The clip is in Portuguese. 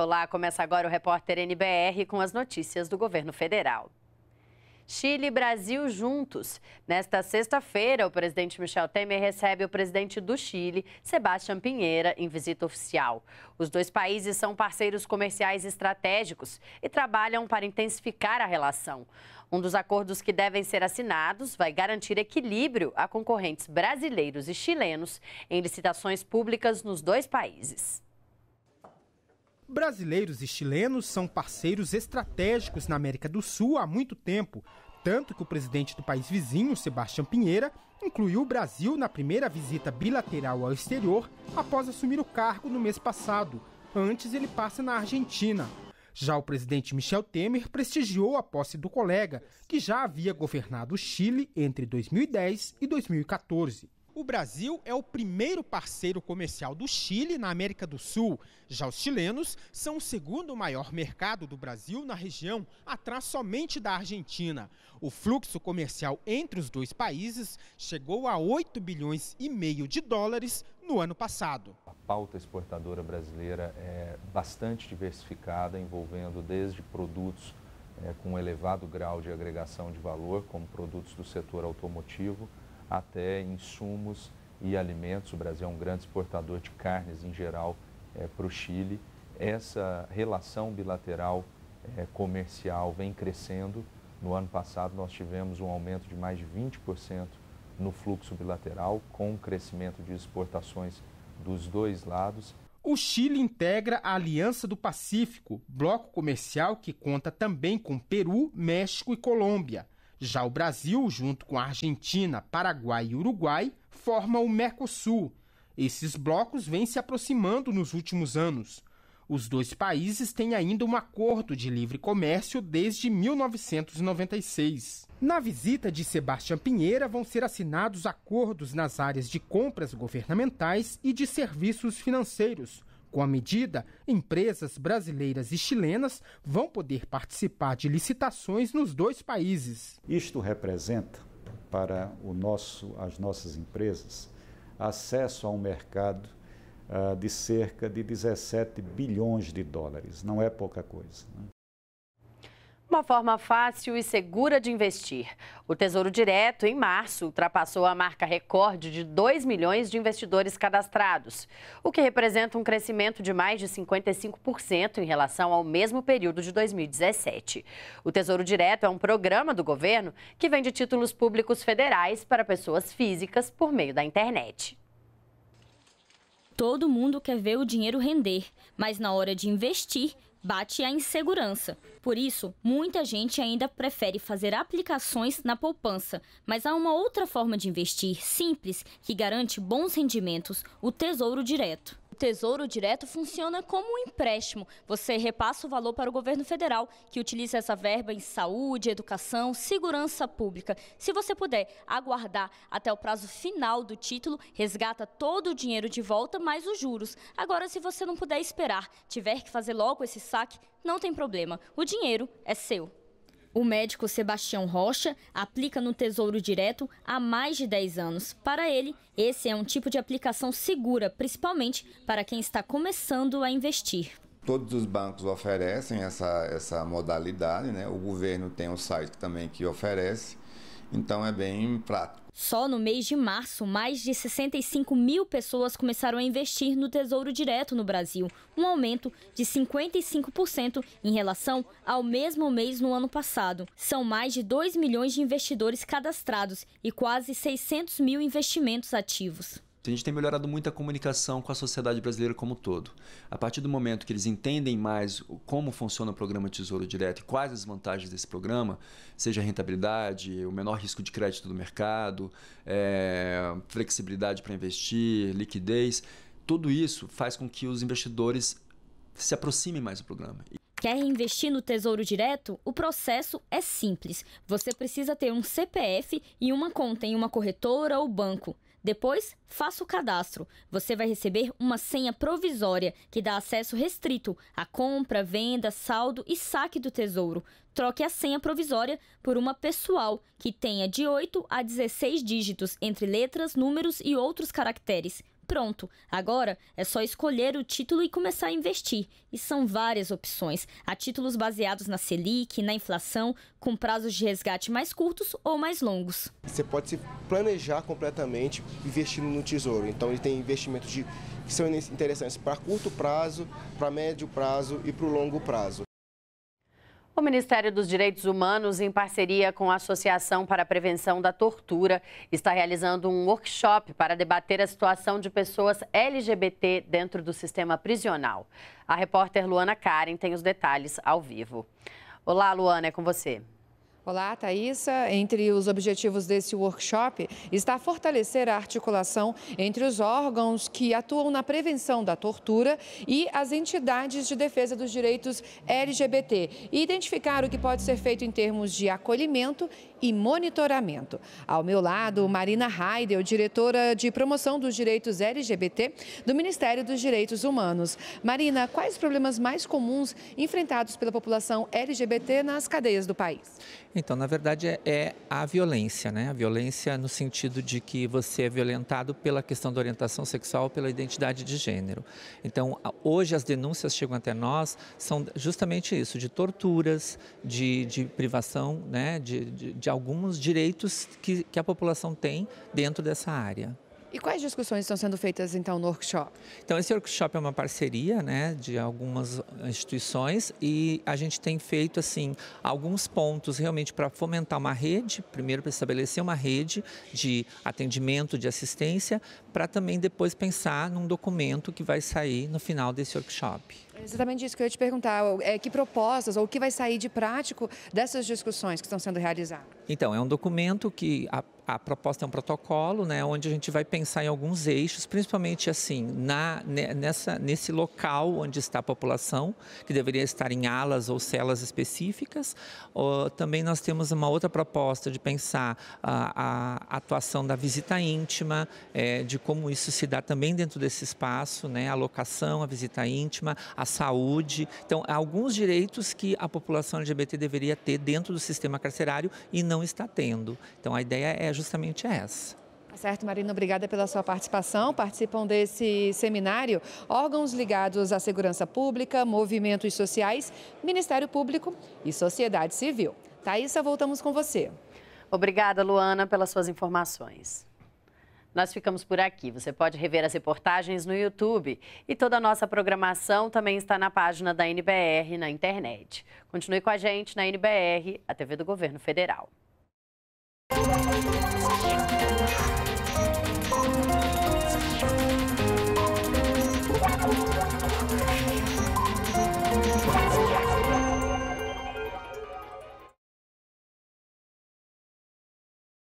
Olá, começa agora o repórter NBR com as notícias do governo federal. Chile e Brasil juntos. Nesta sexta-feira, o presidente Michel Temer recebe o presidente do Chile, Sebastião Pinheira, em visita oficial. Os dois países são parceiros comerciais estratégicos e trabalham para intensificar a relação. Um dos acordos que devem ser assinados vai garantir equilíbrio a concorrentes brasileiros e chilenos em licitações públicas nos dois países. Brasileiros e chilenos são parceiros estratégicos na América do Sul há muito tempo, tanto que o presidente do país vizinho, Sebastião Pinheira, incluiu o Brasil na primeira visita bilateral ao exterior após assumir o cargo no mês passado. Antes, ele passa na Argentina. Já o presidente Michel Temer prestigiou a posse do colega, que já havia governado o Chile entre 2010 e 2014. O Brasil é o primeiro parceiro comercial do Chile na América do Sul. Já os chilenos são o segundo maior mercado do Brasil na região, atrás somente da Argentina. O fluxo comercial entre os dois países chegou a 8 bilhões e meio de dólares no ano passado. A pauta exportadora brasileira é bastante diversificada, envolvendo desde produtos é, com elevado grau de agregação de valor, como produtos do setor automotivo, até insumos e alimentos. O Brasil é um grande exportador de carnes em geral é, para o Chile. Essa relação bilateral é, comercial vem crescendo. No ano passado, nós tivemos um aumento de mais de 20% no fluxo bilateral, com o crescimento de exportações dos dois lados. O Chile integra a Aliança do Pacífico, bloco comercial que conta também com Peru, México e Colômbia. Já o Brasil, junto com a Argentina, Paraguai e Uruguai, forma o Mercosul. Esses blocos vêm se aproximando nos últimos anos. Os dois países têm ainda um acordo de livre comércio desde 1996. Na visita de Sebastião Pinheira vão ser assinados acordos nas áreas de compras governamentais e de serviços financeiros, com a medida, empresas brasileiras e chilenas vão poder participar de licitações nos dois países. Isto representa para o nosso, as nossas empresas acesso a um mercado uh, de cerca de 17 bilhões de dólares. Não é pouca coisa. Né? Uma forma fácil e segura de investir. O Tesouro Direto, em março, ultrapassou a marca recorde de 2 milhões de investidores cadastrados, o que representa um crescimento de mais de 55% em relação ao mesmo período de 2017. O Tesouro Direto é um programa do governo que vende títulos públicos federais para pessoas físicas por meio da internet. Todo mundo quer ver o dinheiro render, mas na hora de investir, bate a insegurança. Por isso, muita gente ainda prefere fazer aplicações na poupança, mas há uma outra forma de investir simples que garante bons rendimentos, o Tesouro Direto. Tesouro Direto funciona como um empréstimo. Você repassa o valor para o governo federal, que utiliza essa verba em saúde, educação, segurança pública. Se você puder aguardar até o prazo final do título, resgata todo o dinheiro de volta, mais os juros. Agora, se você não puder esperar, tiver que fazer logo esse saque, não tem problema. O dinheiro é seu. O médico Sebastião Rocha aplica no Tesouro Direto há mais de 10 anos. Para ele, esse é um tipo de aplicação segura, principalmente para quem está começando a investir. Todos os bancos oferecem essa, essa modalidade, né? o governo tem um site também que oferece, então é bem prático. Só no mês de março, mais de 65 mil pessoas começaram a investir no Tesouro Direto no Brasil, um aumento de 55% em relação ao mesmo mês no ano passado. São mais de 2 milhões de investidores cadastrados e quase 600 mil investimentos ativos. Então a gente tem melhorado muito a comunicação com a sociedade brasileira como um todo. A partir do momento que eles entendem mais como funciona o programa Tesouro Direto e quais as vantagens desse programa, seja a rentabilidade, o menor risco de crédito do mercado, é, flexibilidade para investir, liquidez, tudo isso faz com que os investidores se aproximem mais do programa. Quer investir no Tesouro Direto? O processo é simples. Você precisa ter um CPF e uma conta em uma corretora ou banco. Depois, faça o cadastro. Você vai receber uma senha provisória que dá acesso restrito à compra, venda, saldo e saque do tesouro. Troque a senha provisória por uma pessoal que tenha de 8 a 16 dígitos entre letras, números e outros caracteres pronto. Agora é só escolher o título e começar a investir. E são várias opções. Há títulos baseados na Selic, na inflação, com prazos de resgate mais curtos ou mais longos. Você pode se planejar completamente investindo no tesouro. Então ele tem investimentos de, que são interessantes para curto prazo, para médio prazo e para o longo prazo. O Ministério dos Direitos Humanos, em parceria com a Associação para a Prevenção da Tortura, está realizando um workshop para debater a situação de pessoas LGBT dentro do sistema prisional. A repórter Luana Karen tem os detalhes ao vivo. Olá, Luana, é com você. Olá, Thaisa. Entre os objetivos desse workshop está fortalecer a articulação entre os órgãos que atuam na prevenção da tortura e as entidades de defesa dos direitos LGBT e identificar o que pode ser feito em termos de acolhimento e monitoramento. Ao meu lado, Marina Heidel, diretora de promoção dos direitos LGBT do Ministério dos Direitos Humanos. Marina, quais os problemas mais comuns enfrentados pela população LGBT nas cadeias do país? Então, na verdade, é, é, a violência, né? A violência no sentido de que você é violentado pela questão da orientação sexual, pela identidade de gênero. Então, hoje as denúncias chegam até nós são justamente isso, de torturas, de, de privação, né? de, de, de de alguns direitos que, que a população tem dentro dessa área. E quais discussões estão sendo feitas então no workshop? Então esse workshop é uma parceria, né, de algumas instituições e a gente tem feito assim alguns pontos realmente para fomentar uma rede, primeiro para estabelecer uma rede de atendimento, de assistência, para também depois pensar num documento que vai sair no final desse workshop. É exatamente isso que eu ia te perguntar. É, que propostas ou o que vai sair de prático dessas discussões que estão sendo realizadas? Então, é um documento que a, a, proposta é um protocolo, né, onde a gente vai pensar em alguns eixos, principalmente assim, na, nessa, nesse local onde está a população, que deveria estar em alas ou celas específicas. Uh, também nós temos uma outra proposta de pensar a, a atuação da visita íntima, é, de como isso se dá também dentro desse espaço, né, a locação, a visita íntima, a saúde. Então, alguns direitos que a população LGBT deveria ter dentro do sistema carcerário e não não está tendo. Então a ideia é justamente essa. Tá certo, Marina, obrigada pela sua participação. Participam desse seminário órgãos ligados à segurança pública, movimentos sociais, Ministério Público e sociedade civil. Thaisa, voltamos com você. Obrigada, Luana, pelas suas informações. Nós ficamos por aqui. Você pode rever as reportagens no YouTube. E toda a nossa programação também está na página da NBR na internet. Continue com a gente na NBR, a TV do Governo Federal.